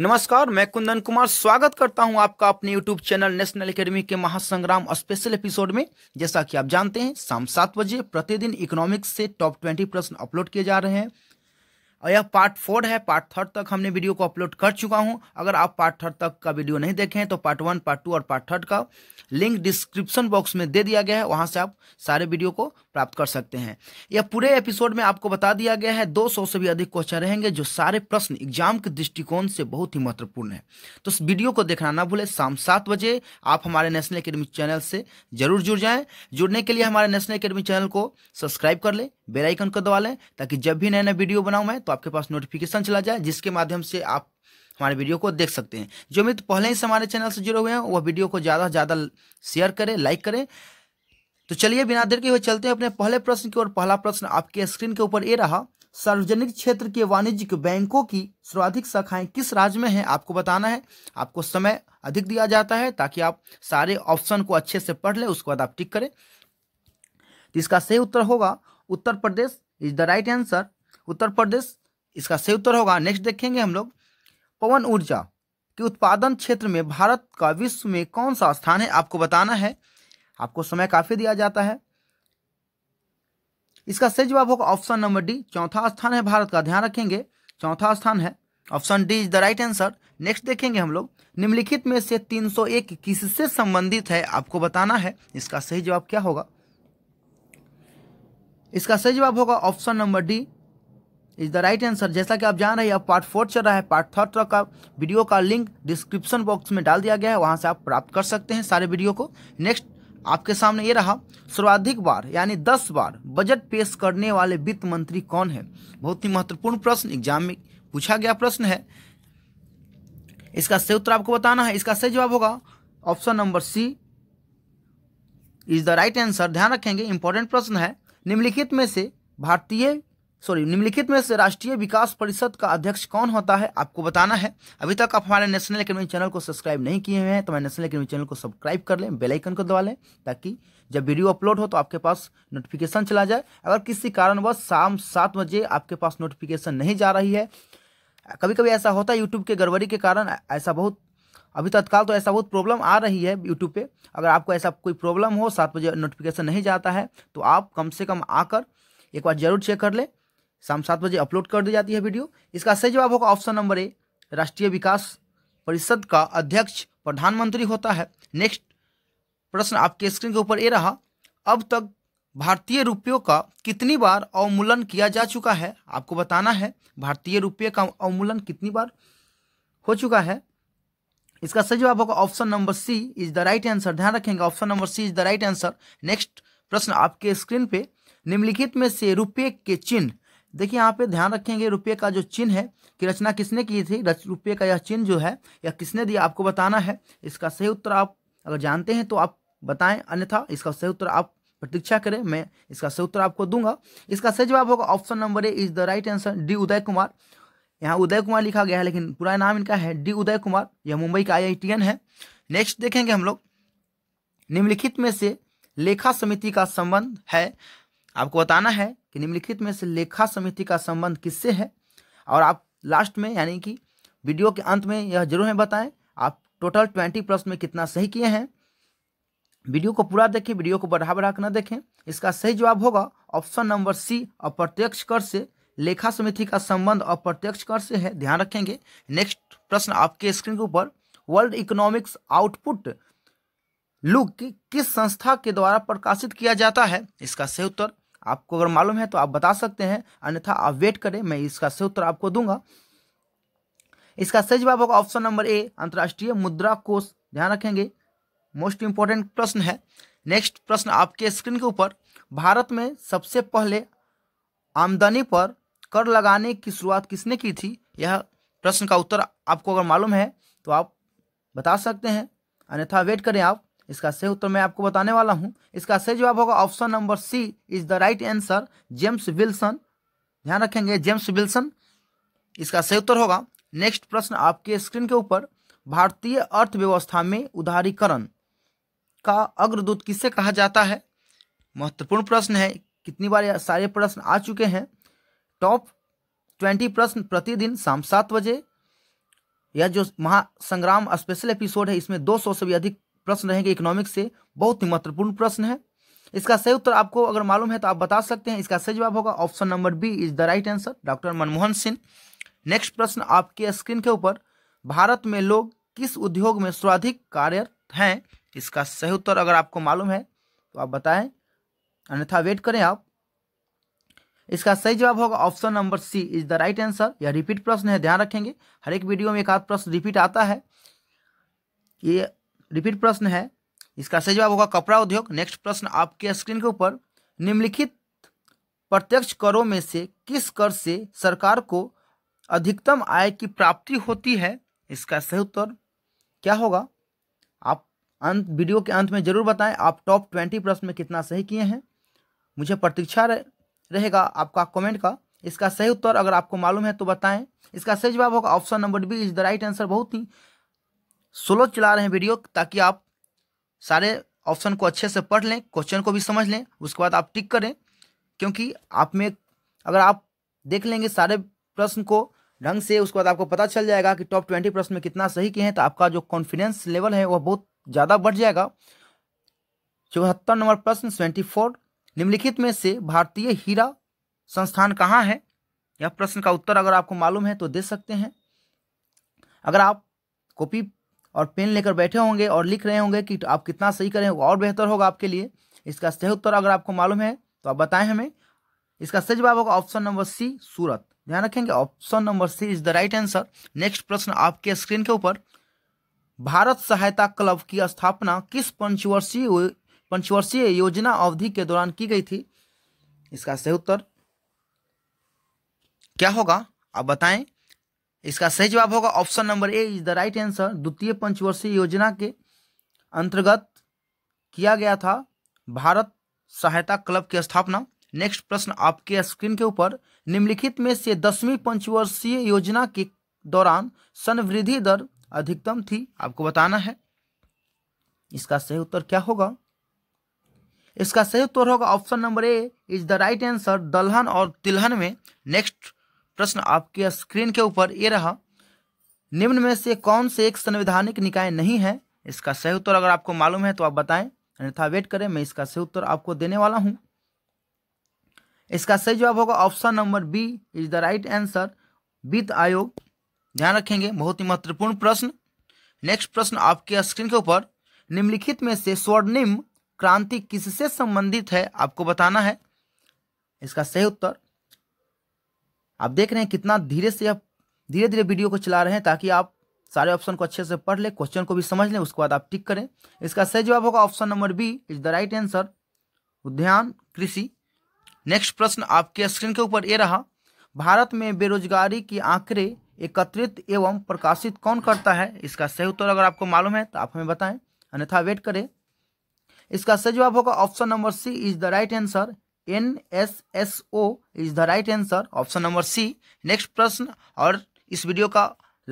नमस्कार मैं कुंदन कुमार स्वागत करता हूं आपका अपने यूट्यूब चैनल नेशनल एकेडमी के महासंग्राम स्पेशल एपिसोड में जैसा कि आप जानते हैं शाम सात बजे प्रतिदिन इकोनॉमिक्स से टॉप ट्वेंटी प्रश्न अपलोड किए जा रहे हैं और यह पार्ट फोर है पार्ट थर्ड तक हमने वीडियो को अपलोड कर चुका हूं अगर आप पार्ट थर्ड तक का वीडियो नहीं देखें तो पार्ट वन पार्ट टू और पार्ट थर्ड का लिंक डिस्क्रिप्शन बॉक्स में दे दिया गया है वहां से आप सारे वीडियो को प्राप्त कर सकते हैं यह पूरे एपिसोड में आपको बता दिया गया है सौ से भी अधिक क्वेश्चन रहेंगे जो सारे प्रश्न एग्जाम के दृष्टिकोण से बहुत ही महत्वपूर्ण है तो इस वीडियो को देखना ना भूलें शाम सात बजे आप हमारे नेशनल अकेडमी चैनल से जरूर जुड़ जाए जुड़ने के लिए हमारे नेशनल अकेडमी चैनल को सब्सक्राइब कर लें बेलाइकन को दबा लें ताकि जब भी नया नया वीडियो बनाऊँ मैं तो आपके पास नोटिफिकेशन चला जाए जिसके माध्यम से आप हमारे वीडियो को देख सकते हैं जो मित्र पहले ही से हमारे चैनल से जुड़े हुए हैं वह वीडियो को ज़्यादा से ज़्यादा शेयर करें लाइक करें तो चलिए बिना देर के हुए चलते हैं अपने पहले प्रश्न की ओर पहला प्रश्न आपके स्क्रीन के ऊपर ये रहा सार्वजनिक क्षेत्र के वाणिज्यिक बैंकों की सर्वाधिक शाखाएं किस राज्य में हैं आपको बताना है आपको समय अधिक दिया जाता है ताकि आप सारे ऑप्शन को अच्छे से पढ़ लें उसके बाद आप टिक करें तो इसका सही उत्तर होगा Uttar Pradesh is the right answer Uttar Pradesh इसका सही उत्तर होगा नेक्स्ट देखेंगे हम लोग पवन ऊर्जा के उत्पादन क्षेत्र में भारत का विश्व में कौन सा स्थान है आपको बताना है आपको समय काफी दिया जाता है इसका सही जवाब होगा ऑप्शन नंबर डी चौथा स्थान है भारत का ध्यान रखेंगे चौथा स्थान है option D is the right answer next देखेंगे हम लोग निम्नलिखित में से 301 किससे संबंधित है आपको बताना है इसका सही जवाब क्या होगा इसका सही जवाब होगा option number D is the right answer जैसा कि आप जान रहे हैं अब पार्ट फोर्थ चल रहा है पार्ट थर्ड का वीडियो का लिंक डिस्क्रिप्शन बॉक्स में डाल दिया गया है वहां से आप प्राप्त कर सकते हैं सारे वीडियो को नेक्स्ट आपके सामने ये रहा सर्वाधिक बार यानी दस बार बजट पेश करने वाले वित्त मंत्री कौन है बहुत ही महत्वपूर्ण प्रश्न एग्जाम में पूछा गया प्रश्न है इसका सही उत्तर आपको बताना है इसका सही जवाब होगा option number C is the right answer ध्यान रखेंगे इंपॉर्टेंट प्रश्न है निम्नलिखित में से भारतीय सॉरी निम्नलिखित में से राष्ट्रीय विकास परिषद का अध्यक्ष कौन होता है आपको बताना है अभी तक आप हमारे नेशनल अकेडमी चैनल को सब्सक्राइब नहीं किए हुए हैं तो हमारे नेशनल अकेडमी चैनल को सब्सक्राइब कर लें बेल आइकन को दबा लें ताकि जब वीडियो अपलोड हो तो आपके पास नोटिफिकेशन चला जाए अगर किसी कारणवश शाम सात बजे आपके पास नोटिफिकेशन नहीं जा रही है कभी कभी ऐसा होता है यूट्यूब के गड़बड़ी के कारण ऐसा बहुत अभी तत्काल तो ऐसा बहुत प्रॉब्लम आ रही है यूट्यूब पे अगर आपको ऐसा कोई प्रॉब्लम हो सात बजे नोटिफिकेशन नहीं जाता है तो आप कम से कम आकर एक बार जरूर चेक कर लें शाम सात बजे अपलोड कर दी जाती है वीडियो इसका सही जवाब होगा ऑप्शन नंबर ए राष्ट्रीय विकास परिषद का अध्यक्ष प्रधानमंत्री होता है नेक्स्ट प्रश्न आपके स्क्रीन के ऊपर ये रहा अब तक भारतीय रुपयों का कितनी बार अवमूलन किया जा चुका है आपको बताना है भारतीय रुपये का अवमूलन कितनी बार हो चुका है इसका सही जवाब होगा option number C is the right answer ध्यान रखेंगे option number C is the right answer next प्रश्न आपके स्क्रीन पे निम्नलिखित में से रुपये के चिन्ह देखिए यहाँ पे ध्यान रखेंगे रुपये का जो चिन्ह है कि रचना किसने की थी रुपये का यह चिन्ह जो है यह किसने दिया आपको बताना है इसका सही उत्तर आप अगर जानते हैं तो आप बताएं अन्यथा इसका सही उत्तर आप प्रतीक्षा करें मैं इसका सही उत्तर आपको दूंगा इसका सही जवाब होगा option number A is the right answer D Uday Kumar यहाँ उदय कुमार लिखा गया है लेकिन पूरा नाम इनका है डी उदय कुमार यह मुंबई का आई है नेक्स्ट देखेंगे हम लोग निम्नलिखित में से लेखा समिति का संबंध है आपको बताना है कि निम्नलिखित में से लेखा समिति का संबंध किससे है और आप लास्ट में यानी कि वीडियो के अंत में यह जरूर है बताएं आप टोटल ट्वेंटी प्रश्न में कितना सही किए हैं वीडियो को पूरा देखें वीडियो को बढ़ा बढ़ा कर न देखें इसका सही जवाब होगा ऑप्शन नंबर सी अप्रत्यक्ष कर से लेखा समिति का संबंध अप्रत्यक्ष कर से है ध्यान रखेंगे नेक्स्ट प्रश्न आपके स्क्रीन के ऊपर वर्ल्ड इकोनॉमिक्स आउटपुट लुक किस संस्था के द्वारा प्रकाशित किया जाता है इसका सही उत्तर आपको अगर मालूम है तो आप बता सकते हैं अन्यथा आप वेट करें मैं इसका सही उत्तर आपको दूंगा इसका सही जवाब होगा ऑप्शन नंबर ए अंतर्राष्ट्रीय मुद्रा कोष ध्यान रखेंगे मोस्ट इंपॉर्टेंट प्रश्न है नेक्स्ट प्रश्न आपके स्क्रीन के ऊपर भारत में सबसे पहले आमदनी पर कर लगाने की शुरुआत किसने की थी यह प्रश्न का उत्तर आपको अगर मालूम है तो आप बता सकते हैं अन्यथा वेट करें आप इसका सही उत्तर मैं आपको बताने वाला हूँ इसका सही जवाब होगा option number C is the right answer James Wilson ध्यान रखेंगे जेम्स विल्सन इसका सही उत्तर होगा नेक्स्ट प्रश्न आपके स्क्रीन के ऊपर भारतीय अर्थव्यवस्था में उदारीकरण का अग्रदूत किससे कहा जाता है महत्वपूर्ण प्रश्न है कितनी बार सारे प्रश्न आ चुके हैं टॉप ट्वेंटी प्रश्न प्रतिदिन शाम सात बजे यह जो महासंग्राम स्पेशल एपिसोड है इसमें 200 से भी अधिक प्रश्न रहेंगे इकोनॉमिक्स से बहुत ही महत्वपूर्ण प्रश्न है इसका सही उत्तर आपको अगर मालूम है तो आप बता सकते हैं इसका सही जवाब होगा option number B is the right answer doctor Manmohan Singh next प्रश्न आपके स्क्रीन के ऊपर भारत में लोग किस उद्योग में सर्वाधिक कार्यरत हैं इसका सही उत्तर अगर आपको मालूम है तो आप बताएं अन्यथा वेट करें आप इसका सही जवाब होगा option number C is the right answer यह रिपीट प्रश्न है ध्यान रखेंगे हर एक वीडियो में एक आध प्रश्न रिपीट आता है ये रिपीट प्रश्न है इसका सही जवाब होगा कपड़ा उद्योग नेक्स्ट प्रश्न आपके स्क्रीन के ऊपर निम्नलिखित प्रत्यक्ष करों में से किस कर से सरकार को अधिकतम आय की प्राप्ति होती है इसका सही उत्तर क्या होगा आप अंत वीडियो के अंत में जरूर बताएं आप टॉप ट्वेंटी प्रश्न में कितना सही किए हैं मुझे प्रतीक्षा रहे, रहेगा आपका कमेंट का इसका सही उत्तर अगर आपको मालूम है तो बताएं इसका सही जवाब होगा option number B is the right answer बहुत ही स्लो चला रहे हैं वीडियो ताकि आप सारे ऑप्शन को अच्छे से पढ़ लें क्वेश्चन को भी समझ लें उसके बाद आप टिक करें क्योंकि आप में अगर आप देख लेंगे सारे प्रश्न को ढंग से उसके बाद आपको पता चल जाएगा कि टॉप ट्वेंटी प्रश्न में कितना सही किए हैं तो आपका जो कॉन्फिडेंस लेवल है वह बहुत ज़्यादा बढ़ जाएगा चौहत्तर नंबर प्रश्न ट्वेंटी फोर निम्नलिखित में से भारतीय हीरा संस्थान कहाँ है यह प्रश्न का उत्तर अगर आपको मालूम है तो दे सकते हैं अगर आप कॉपी और पेन लेकर बैठे होंगे और लिख रहे होंगे कि आप कितना सही करें और बेहतर होगा आपके लिए इसका सही उत्तर अगर आपको मालूम है तो आप बताएं हमें इसका सही जवाब होगा ऑप्शन नंबर सी सूरत ध्यान रखेंगे option number C is the right answer next प्रश्न आपके स्क्रीन के ऊपर भारत सहायता क्लब की स्थापना किस पंचवर्षीय पंचवर्षीय योजना अवधि के दौरान की गई थी इसका सही उत्तर क्या होगा आप बताएं इसका सही जवाब होगा option number A is the right answer द्वितीय पंचवर्षीय योजना के अंतर्गत किया गया था भारत सहायता क्लब की स्थापना नेक्स्ट प्रश्न आपके स्क्रीन के ऊपर निम्नलिखित में से दसवीं पंचवर्षीय योजना के दौरान संवृद्धि दर अधिकतम थी आपको बताना है इसका सही उत्तर क्या होगा इसका सही उत्तर होगा option number A is the right answer दलहन और तिलहन में नेक्स्ट प्रश्न आपके स्क्रीन के ऊपर ये रहा निम्न में से कौन से एक संवैधानिक निकाय नहीं है इसका सही उत्तर अगर आपको मालूम है तो आप बताएं अन्यथा वेट करें मैं इसका सही उत्तर आपको देने वाला हूं इसका सही जवाब होगा option number B is the right answer वित्त आयोग ध्यान रखेंगे बहुत ही महत्वपूर्ण प्रश्न नेक्स्ट प्रश्न आपके स्क्रीन के ऊपर निम्नलिखित में से स्वर्णिम क्रांति किससे संबंधित है आपको बताना है इसका सही उत्तर आप देख रहे हैं कितना धीरे से आप धीरे धीरे वीडियो को चला रहे हैं ताकि आप सारे ऑप्शन को अच्छे से पढ़ लें क्वेश्चन को भी समझ लें उसके बाद आप टिक करें इसका सही जवाब होगा option number B is the right answer उद्यान कृषि नेक्स्ट प्रश्न आपके स्क्रीन के ऊपर ये रहा भारत में बेरोजगारी के आंकड़े एकत्रित एवं प्रकाशित कौन करता है इसका सही उत्तर अगर आपको मालूम है तो आप हमें बताएं अन्यथा वेट करें इसका सही जवाब होगा option number C is the right answer N S S O is the right answer option number C next प्रश्न और इस वीडियो का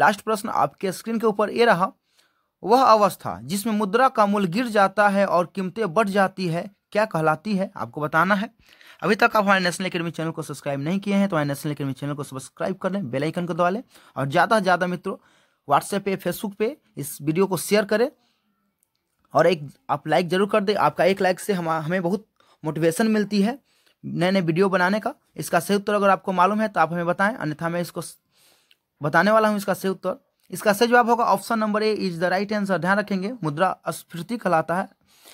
लास्ट प्रश्न आपके स्क्रीन के ऊपर ये रहा वह अवस्था जिसमें मुद्रा का मूल्य गिर जाता है और कीमतें बढ़ जाती है क्या कहलाती है आपको बताना है अभी तक आप हमारे नेशनल अकेडमी चैनल को सब्सक्राइब नहीं किए हैं तो हमारे नेशनल अकेडमी चैनल को सब्सक्राइब कर लें बेलाइकन को दबा लें और ज़्यादा से ज़्यादा मित्रों व्हाट्सएप पे फेसबुक पे इस वीडियो को शेयर करें और एक आप लाइक जरूर कर दें आपका एक लाइक से हम हमें बहुत मोटिवेशन मिलती है नए नए वीडियो बनाने का इसका सही उत्तर अगर आपको मालूम है तो आप हमें बताएं अन्यथा मैं इसको बताने वाला हूँ इसका सही उत्तर इसका सही जवाब होगा option number A is the right answer ध्यान रखेंगे मुद्रा स्फूर्ति कहलाता है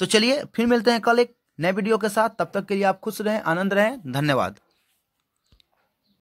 तो चलिए फिर मिलते हैं कल एक नए वीडियो के साथ तब तक के लिए आप खुश रहें आनंद रहें धन्यवाद